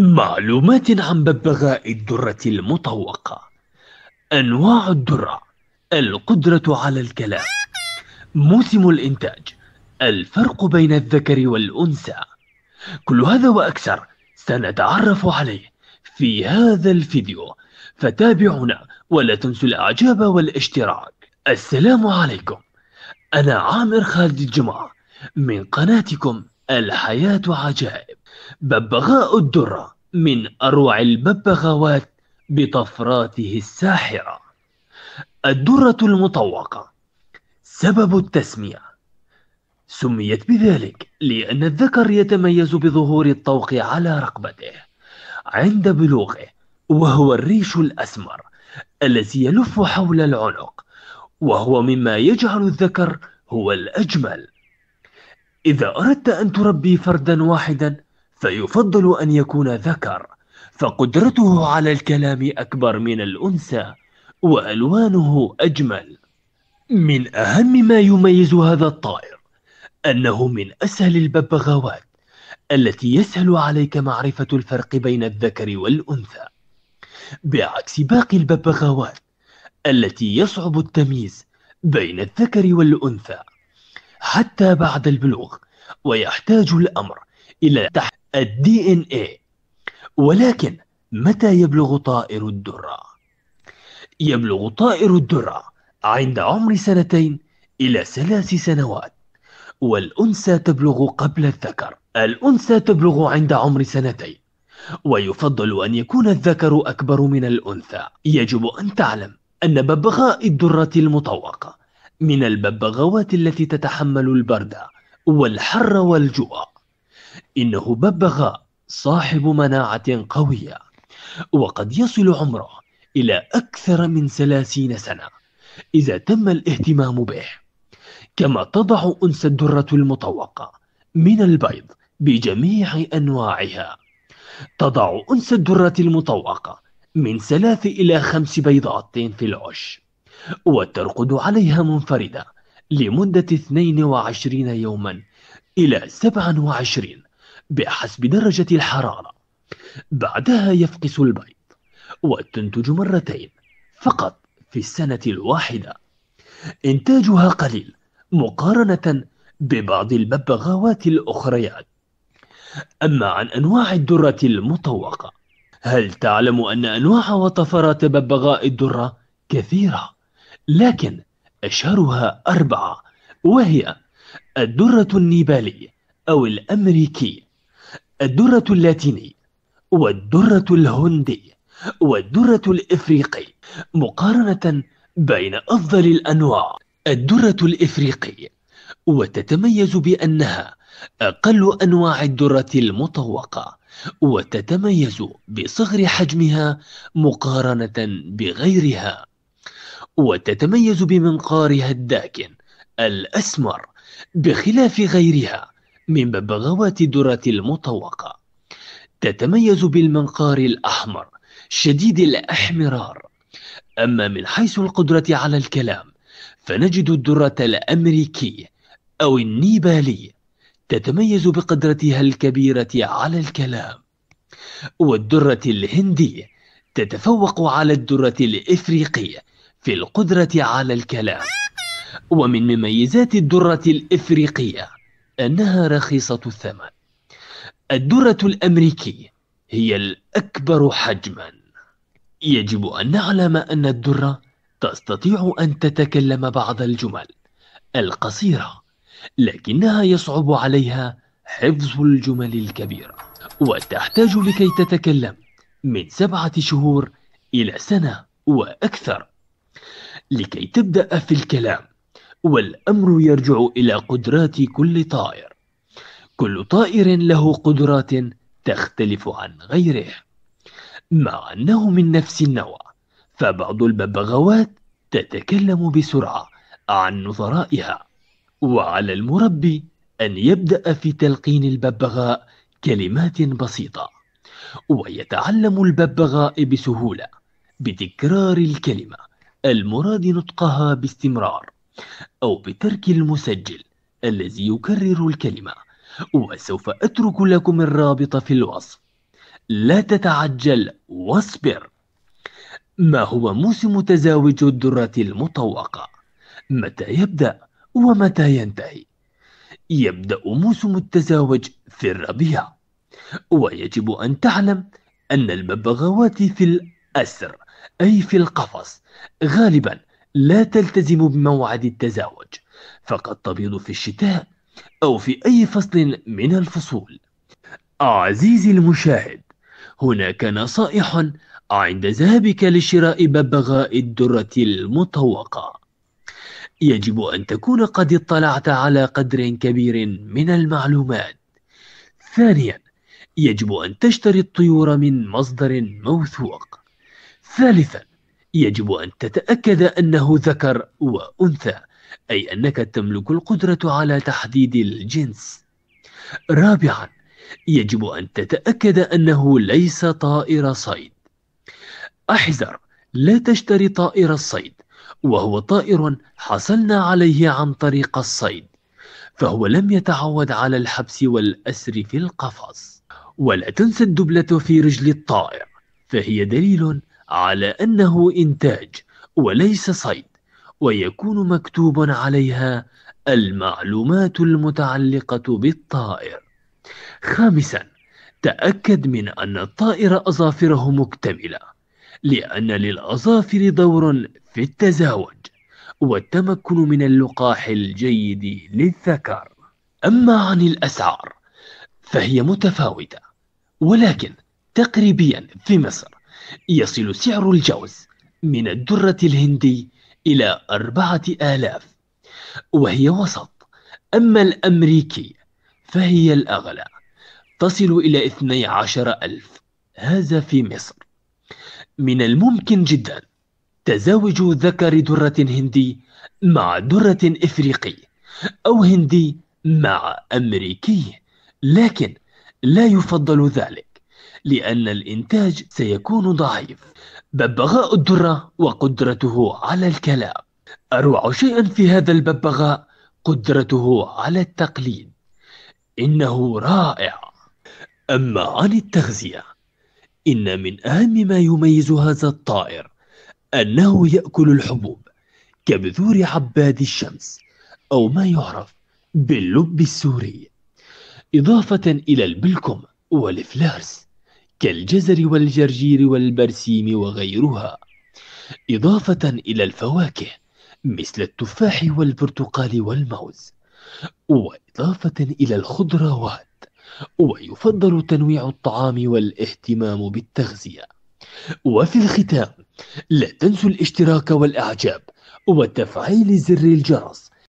معلومات عن ببغاء الدرة المطوقة أنواع الدرة القدرة على الكلام موسم الإنتاج الفرق بين الذكر والأنثى كل هذا وأكثر سنتعرف عليه في هذا الفيديو فتابعونا ولا تنسوا الإعجاب والاشتراك السلام عليكم أنا عامر خالد الجمعة من قناتكم الحياة عجائب ببغاء الدرة من أروع الببغاوات بطفراته الساحرة الدرة المطوقة سبب التسمية سميت بذلك لأن الذكر يتميز بظهور الطوق على رقبته عند بلوغه وهو الريش الأسمر الذي يلف حول العنق وهو مما يجعل الذكر هو الأجمل إذا أردت أن تربي فردا واحدا فيفضل أن يكون ذكر فقدرته على الكلام أكبر من الأنثى وألوانه أجمل من أهم ما يميز هذا الطائر أنه من أسهل الببغاوات التي يسهل عليك معرفة الفرق بين الذكر والأنثى بعكس باقي الببغاوات التي يصعب التمييز بين الذكر والأنثى حتى بعد البلوغ ويحتاج الأمر إلى تحقيق الدي ان اي ولكن متى يبلغ طائر الدرة؟ يبلغ طائر الدرة عند عمر سنتين إلى ثلاث سنوات والأنثى تبلغ قبل الذكر الأنثى تبلغ عند عمر سنتين ويفضل أن يكون الذكر أكبر من الأنثى يجب أن تعلم أن ببغاء الدرة المطوقة من الببغاوات التي تتحمل البرد والحر والجوع إنه ببغاء صاحب مناعة قوية وقد يصل عمره إلى أكثر من ثلاثين سنة إذا تم الاهتمام به كما تضع أنثى الدرة المطوقة من البيض بجميع أنواعها تضع أنثى الدرة المطوقة من ثلاث إلى خمس بيضات في العش وترقد عليها منفردة لمدة 22 يوما إلى 27 بحسب درجة الحرارة بعدها يفقس البيض وتنتج مرتين فقط في السنة الواحدة إنتاجها قليل مقارنة ببعض الببغاوات الأخريات أما عن أنواع الدرة المطوقة هل تعلم أن أنواع وطفرات ببغاء الدرة كثيرة لكن أشهرها أربعة وهي الدرة النيبالي أو الأمريكي الدرة اللاتيني والدرة الهندي والدرة الإفريقي مقارنة بين أفضل الأنواع الدرة الإفريقي وتتميز بأنها أقل أنواع الدرة المطوقة وتتميز بصغر حجمها مقارنة بغيرها وتتميز بمنقارها الداكن الأسمر بخلاف غيرها من ببغاوات الدرة المطوقة تتميز بالمنقار الأحمر شديد الاحمرار أما من حيث القدرة على الكلام فنجد الدرة الأمريكية أو النيبالية تتميز بقدرتها الكبيرة على الكلام والدرة الهندية تتفوق على الدرة الإفريقية في القدرة على الكلام ومن مميزات الدرة الإفريقية أنها رخيصة الثمن الدرة الأمريكية هي الأكبر حجما يجب أن نعلم أن الدرة تستطيع أن تتكلم بعض الجمل القصيرة لكنها يصعب عليها حفظ الجمل الكبيرة وتحتاج لكي تتكلم من سبعة شهور إلى سنة وأكثر لكي تبدأ في الكلام والأمر يرجع إلى قدرات كل طائر كل طائر له قدرات تختلف عن غيره مع أنه من نفس النوع فبعض الببغاوات تتكلم بسرعة عن نظرائها وعلى المربي أن يبدأ في تلقين الببغاء كلمات بسيطة ويتعلم الببغاء بسهولة بتكرار الكلمة المراد نطقها باستمرار أو بترك المسجل الذي يكرر الكلمة وسوف أترك لكم الرابط في الوصف لا تتعجل واصبر ما هو موسم تزاوج الدرة المطوقة؟ متى يبدأ ومتى ينتهي؟ يبدأ موسم التزاوج في الربيع ويجب أن تعلم أن الببغاوات في الأسر أي في القفص غالبا لا تلتزم بموعد التزاوج فقد تبيض في الشتاء أو في أي فصل من الفصول عزيزي المشاهد هناك نصائح عند ذهابك لشراء ببغاء الدرة المطوقة يجب أن تكون قد اطلعت على قدر كبير من المعلومات ثانيا يجب أن تشتري الطيور من مصدر موثوق ثالثا يجب أن تتأكد أنه ذكر وأنثى أي أنك تملك القدرة على تحديد الجنس رابعا يجب أن تتأكد أنه ليس طائر صيد أحذر لا تشتري طائر الصيد وهو طائر حصلنا عليه عن طريق الصيد فهو لم يتعود على الحبس والأسر في القفص ولا تنسى الدبلة في رجل الطائر فهي دليل على أنه إنتاج وليس صيد ويكون مكتوب عليها المعلومات المتعلقة بالطائر خامسا تأكد من أن الطائر أظافره مكتملة لأن للأظافر دور في التزاوج والتمكن من اللقاح الجيد للذكر أما عن الأسعار فهي متفاوتة ولكن تقريبيا في مصر يصل سعر الجوز من الدرة الهندي إلى أربعة آلاف وهي وسط أما الأمريكي فهي الأغلى تصل إلى 12 ألف هذا في مصر من الممكن جدا تزاوج ذكر درة هندي مع درة إفريقي أو هندي مع أمريكي لكن لا يفضل ذلك لأن الإنتاج سيكون ضعيف ببغاء الدرة وقدرته على الكلام أروع شيء في هذا الببغاء قدرته على التقليد إنه رائع أما عن التغذية إن من أهم ما يميز هذا الطائر أنه يأكل الحبوب كبذور عباد الشمس أو ما يعرف باللب السوري إضافة إلى البلكم والفلارس كالجزر والجرجير والبرسيم وغيرها إضافة إلى الفواكه مثل التفاح والبرتقال والموز وإضافة إلى الخضروات ويفضل تنويع الطعام والاهتمام بالتغذية وفي الختام لا تنسوا الاشتراك والإعجاب وتفعيل زر الجرس